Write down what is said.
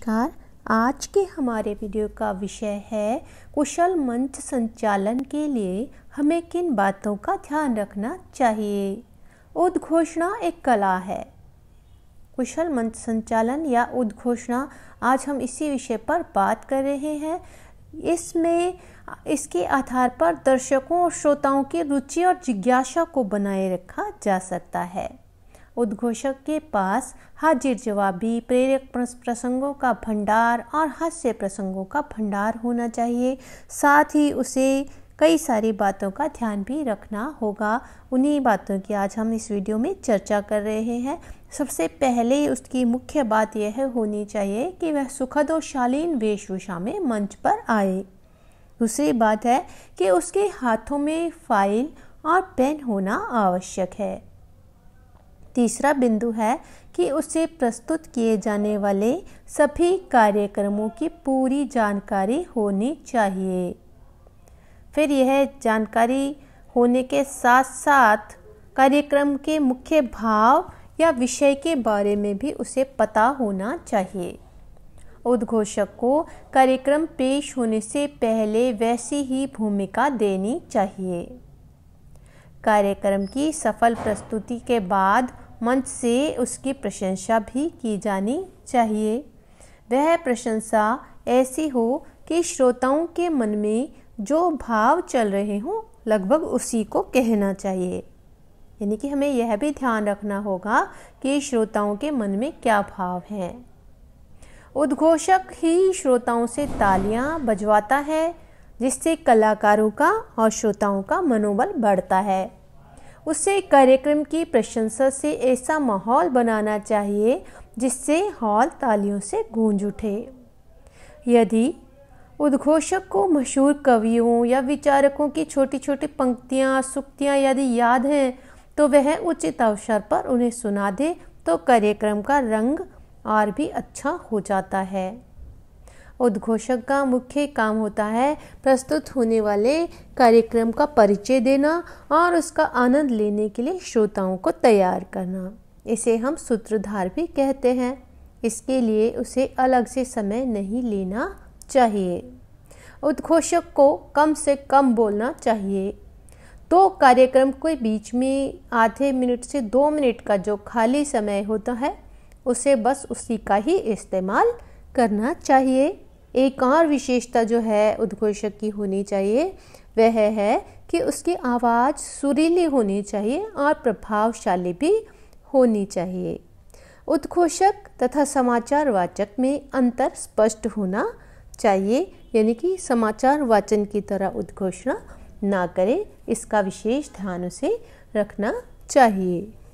नमस्कार आज के हमारे वीडियो का विषय है कुशल मंच संचालन के लिए हमें किन बातों का ध्यान रखना चाहिए उद्घोषणा एक कला है कुशल मंच संचालन या उद्घोषणा आज हम इसी विषय पर बात कर रहे हैं इसमें इसके आधार पर दर्शकों और श्रोताओं की रुचि और जिज्ञासा को बनाए रखा जा सकता है उद्घोषक के पास हाजिर जवाबी प्रेरक प्रसंगों का भंडार और हास्य प्रसंगों का भंडार होना चाहिए साथ ही उसे कई सारी बातों का ध्यान भी रखना होगा उन्हीं बातों की आज हम इस वीडियो में चर्चा कर रहे हैं सबसे पहले उसकी मुख्य बात यह होनी चाहिए कि वह सुखद और शालीन वेशभूषा में मंच पर आए दूसरी बात है कि उसके हाथों में फाइल और पेन होना आवश्यक है तीसरा बिंदु है कि उसे प्रस्तुत किए जाने वाले सभी कार्यक्रमों की पूरी जानकारी होनी चाहिए फिर यह जानकारी होने के साथ साथ कार्यक्रम के मुख्य भाव या विषय के बारे में भी उसे पता होना चाहिए उद्घोषक को कार्यक्रम पेश होने से पहले वैसी ही भूमिका देनी चाहिए कार्यक्रम की सफल प्रस्तुति के बाद मंच से उसकी प्रशंसा भी की जानी चाहिए वह प्रशंसा ऐसी हो कि श्रोताओं के मन में जो भाव चल रहे हों लगभग उसी को कहना चाहिए यानी कि हमें यह भी ध्यान रखना होगा कि श्रोताओं के मन में क्या भाव हैं उद्घोषक ही श्रोताओं से तालियां बजवाता है जिससे कलाकारों का और श्रोताओं का मनोबल बढ़ता है उसे कार्यक्रम की प्रशंसा से ऐसा माहौल बनाना चाहिए जिससे हॉल तालियों से गूंज उठे यदि उद्घोषक को मशहूर कवियों या विचारकों की छोटी छोटी पंक्तियाँ सुक्तियाँ यदि याद हैं तो वह उचित अवसर पर उन्हें सुना दे तो कार्यक्रम का रंग और भी अच्छा हो जाता है उद्घोषक का मुख्य काम होता है प्रस्तुत होने वाले कार्यक्रम का परिचय देना और उसका आनंद लेने के लिए श्रोताओं को तैयार करना इसे हम सूत्रधार भी कहते हैं इसके लिए उसे अलग से समय नहीं लेना चाहिए उद्घोषक को कम से कम बोलना चाहिए तो कार्यक्रम के बीच में आधे मिनट से दो मिनट का जो खाली समय होता है उसे बस उसी का ही इस्तेमाल करना चाहिए एक और विशेषता जो है उद्घोषक की होनी चाहिए वह है कि उसकी आवाज़ सुरीली होनी चाहिए और प्रभावशाली भी होनी चाहिए उद्घोषक तथा समाचार वाचक में अंतर स्पष्ट होना चाहिए यानी कि समाचार वाचन की तरह उद्घोषणा ना करें इसका विशेष ध्यान उसे रखना चाहिए